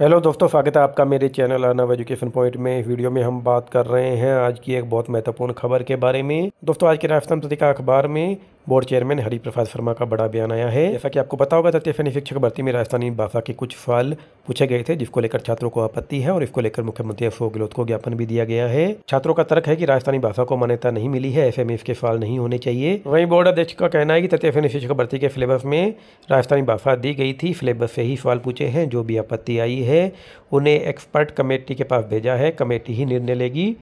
hello दोस्तों स्वागत है आपका मेरे चैनल अनव एजुकेशन पॉइंट में इस वीडियो में हम बात कर रहे हैं आज की एक बहुत महत्वपूर्ण खबर के बारे में दोस्तों आज के राजस्थान पत्रिका अखबार में बोर्ड चेयरमैन हरिप्रसाद शर्मा का बड़ा बयान आया है जैसा कि आपको पता होगा तथ्य फैनी शिक्षक भर्ती में राजस्थानी भाषा के कुछ सवाल पूछे गए थे जिसको लेकर छात्रों को आपत्ति है और इसको लेकर मुख्यमंत्री अशोक गहलोत को ज्ञापन भी दिया गया है छात्रों का तर्क है कि राजस्थानी भाषा को मान्यता नहीं मिली है ऐसे में इसके सवाल नहीं होने चाहिए वही बोर्ड अध्यक्ष का कहना है की तथ्य फैनी शिक्षक भर्ती के सिलेबस में राजस्थानी भाषा दी गई थी सिलेबस से ही सवाल पूछे हैं जो भी आपत्ति आई है उन्हें एक्सपर्ट कमेटी के पास भेजा है कमेटी ही निर्णय लेगी